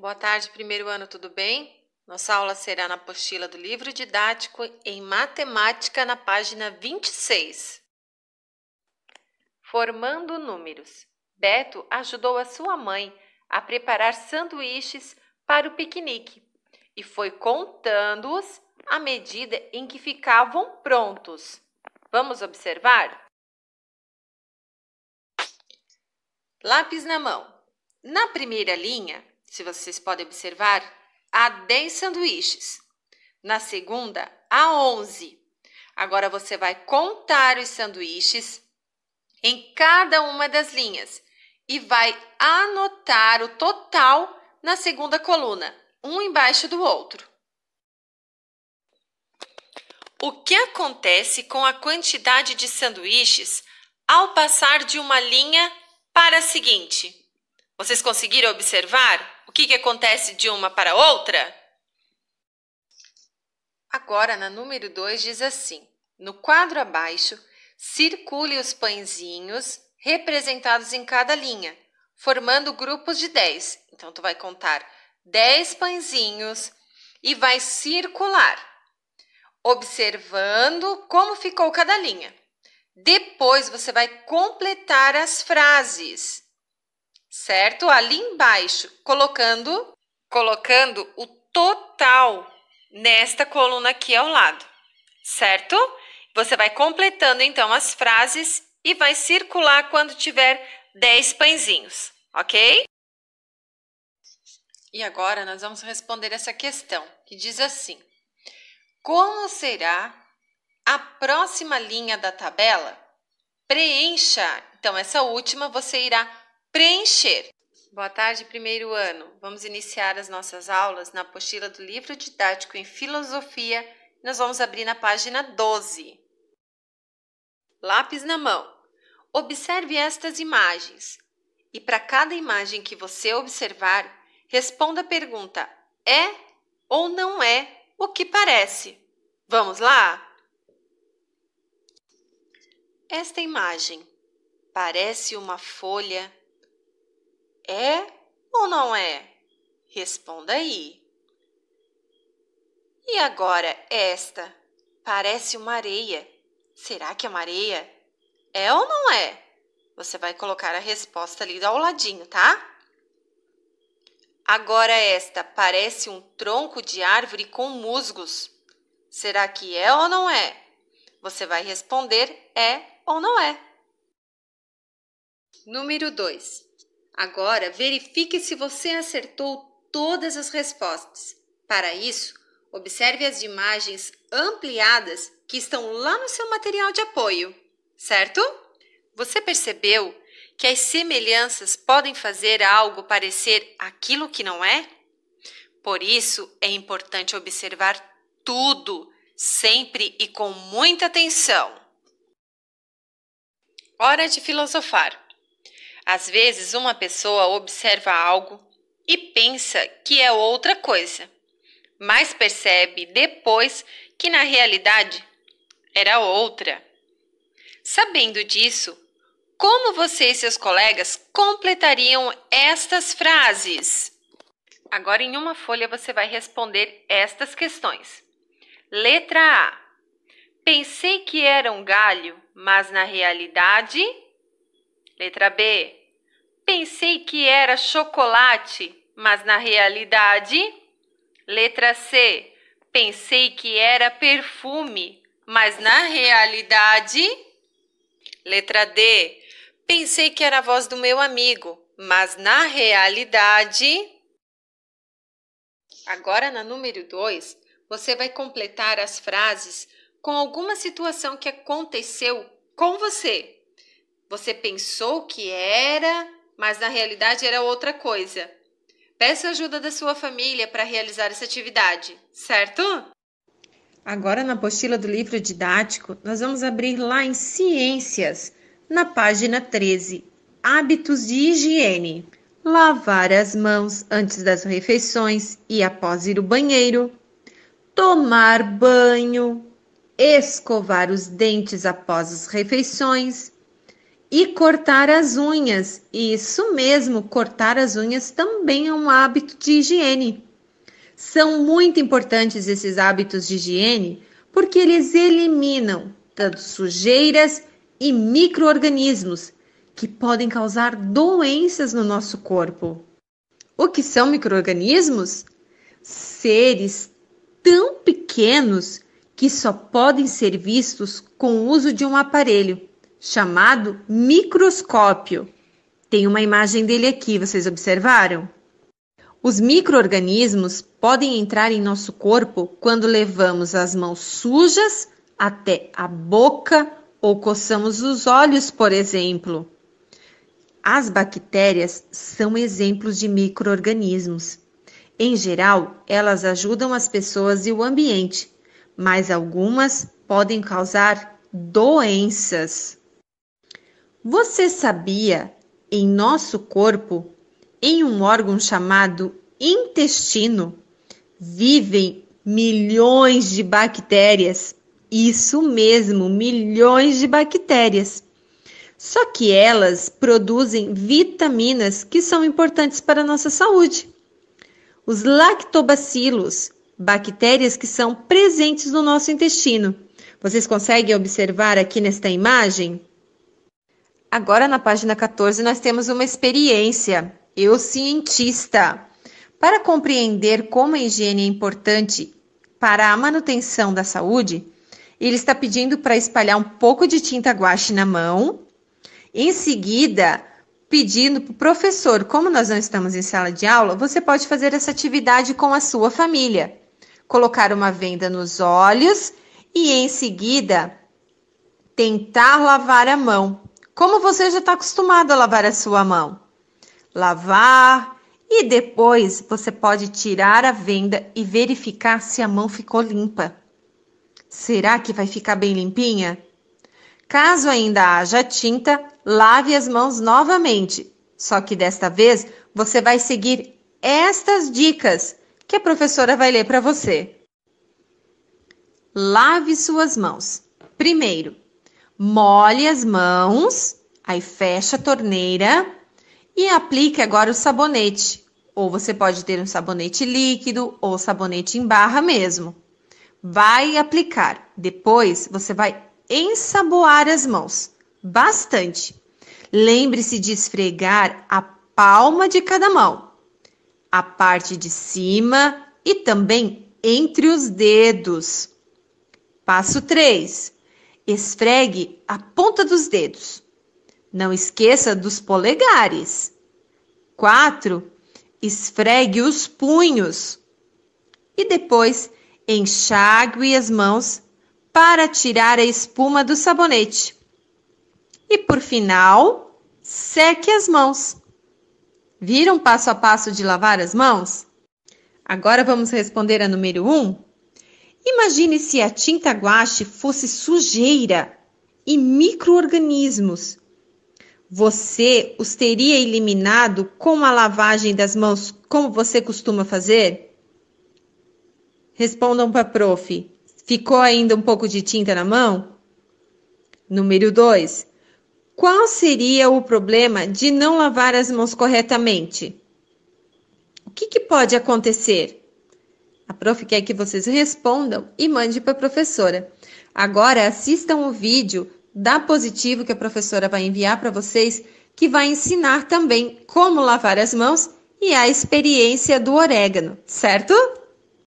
Boa tarde, primeiro ano, tudo bem? Nossa aula será na apostila do livro didático em matemática, na página 26. Formando números. Beto ajudou a sua mãe a preparar sanduíches para o piquenique e foi contando-os à medida em que ficavam prontos. Vamos observar? Lápis na mão. Na primeira linha, se vocês podem observar, há 10 sanduíches. Na segunda, há 11. Agora você vai contar os sanduíches em cada uma das linhas e vai anotar o total na segunda coluna, um embaixo do outro. O que acontece com a quantidade de sanduíches ao passar de uma linha para a seguinte? Vocês conseguiram observar o que, que acontece de uma para outra? Agora, na número 2, diz assim: no quadro abaixo, circule os pãezinhos representados em cada linha, formando grupos de 10. Então, tu vai contar 10 pãezinhos e vai circular, observando como ficou cada linha. Depois, você vai completar as frases certo? Ali embaixo, colocando, colocando o total nesta coluna aqui ao lado, certo? Você vai completando então as frases e vai circular quando tiver 10 pãezinhos, ok? E agora nós vamos responder essa questão que diz assim: Como será a próxima linha da tabela? Preencha. Então, essa última você irá Preencher. Boa tarde, primeiro ano. Vamos iniciar as nossas aulas na apostila do livro didático em filosofia. Nós vamos abrir na página 12. Lápis na mão. Observe estas imagens. E para cada imagem que você observar, responda a pergunta: é ou não é o que parece? Vamos lá? Esta imagem parece uma folha é ou não é? Responda aí. E agora esta? Parece uma areia. Será que é uma areia? É ou não é? Você vai colocar a resposta ali ao ladinho, tá? Agora esta parece um tronco de árvore com musgos. Será que é ou não é? Você vai responder é ou não é. Número 2. Agora, verifique se você acertou todas as respostas. Para isso, observe as imagens ampliadas que estão lá no seu material de apoio, certo? Você percebeu que as semelhanças podem fazer algo parecer aquilo que não é? Por isso, é importante observar tudo, sempre e com muita atenção. Hora de filosofar. Às vezes, uma pessoa observa algo e pensa que é outra coisa, mas percebe depois que na realidade era outra. Sabendo disso, como você e seus colegas completariam estas frases? Agora, em uma folha, você vai responder estas questões. Letra A. Pensei que era um galho, mas na realidade. Letra B. Pensei que era chocolate, mas na realidade. Letra C. Pensei que era perfume, mas na realidade. Letra D. Pensei que era a voz do meu amigo, mas na realidade. Agora, na número 2, você vai completar as frases com alguma situação que aconteceu com você. Você pensou que era, mas na realidade era outra coisa. Peça ajuda da sua família para realizar essa atividade, certo? Agora, na apostila do livro didático, nós vamos abrir lá em Ciências, na página 13. Hábitos de higiene: lavar as mãos antes das refeições e após ir ao banheiro, tomar banho, escovar os dentes após as refeições, e cortar as unhas. Isso mesmo, cortar as unhas também é um hábito de higiene. São muito importantes esses hábitos de higiene porque eles eliminam tanto sujeiras e microorganismos que podem causar doenças no nosso corpo. O que são microorganismos? Seres tão pequenos que só podem ser vistos com o uso de um aparelho chamado microscópio. Tem uma imagem dele aqui, vocês observaram? Os microorganismos podem entrar em nosso corpo quando levamos as mãos sujas até a boca ou coçamos os olhos, por exemplo. As bactérias são exemplos de microorganismos. Em geral, elas ajudam as pessoas e o ambiente, mas algumas podem causar doenças. Você sabia, em nosso corpo, em um órgão chamado intestino, vivem milhões de bactérias. Isso mesmo, milhões de bactérias. Só que elas produzem vitaminas que são importantes para a nossa saúde. Os lactobacilos, bactérias que são presentes no nosso intestino. Vocês conseguem observar aqui nesta imagem? Agora, na página 14, nós temos uma experiência. Eu, cientista. Para compreender como a higiene é importante para a manutenção da saúde, ele está pedindo para espalhar um pouco de tinta guache na mão. Em seguida, pedindo para o professor, como nós não estamos em sala de aula, você pode fazer essa atividade com a sua família. Colocar uma venda nos olhos e, em seguida, tentar lavar a mão como você já está acostumado a lavar a sua mão. Lavar e depois você pode tirar a venda e verificar se a mão ficou limpa. Será que vai ficar bem limpinha? Caso ainda haja tinta, lave as mãos novamente. Só que desta vez você vai seguir estas dicas que a professora vai ler para você. Lave suas mãos. Primeiro, molhe as mãos, aí fecha a torneira e aplique agora o sabonete. Ou você pode ter um sabonete líquido ou sabonete em barra mesmo. Vai aplicar. Depois você vai ensaboar as mãos bastante. Lembre-se de esfregar a palma de cada mão, a parte de cima e também entre os dedos. Passo 3. Esfregue a ponta dos dedos. Não esqueça dos polegares. 4. Esfregue os punhos. E depois, enxague as mãos para tirar a espuma do sabonete. E por final, seque as mãos. Viram passo a passo de lavar as mãos? Agora vamos responder a número 1. Um? Imagine se a tinta guache fosse sujeira e microorganismos. Você os teria eliminado com a lavagem das mãos, como você costuma fazer? Respondam para a prof. Ficou ainda um pouco de tinta na mão? Número 2. Qual seria o problema de não lavar as mãos corretamente? O que, que pode acontecer? prof quer que vocês respondam e mande para a professora. Agora assistam o vídeo da positivo que a professora vai enviar para vocês, que vai ensinar também como lavar as mãos e a experiência do orégano, certo?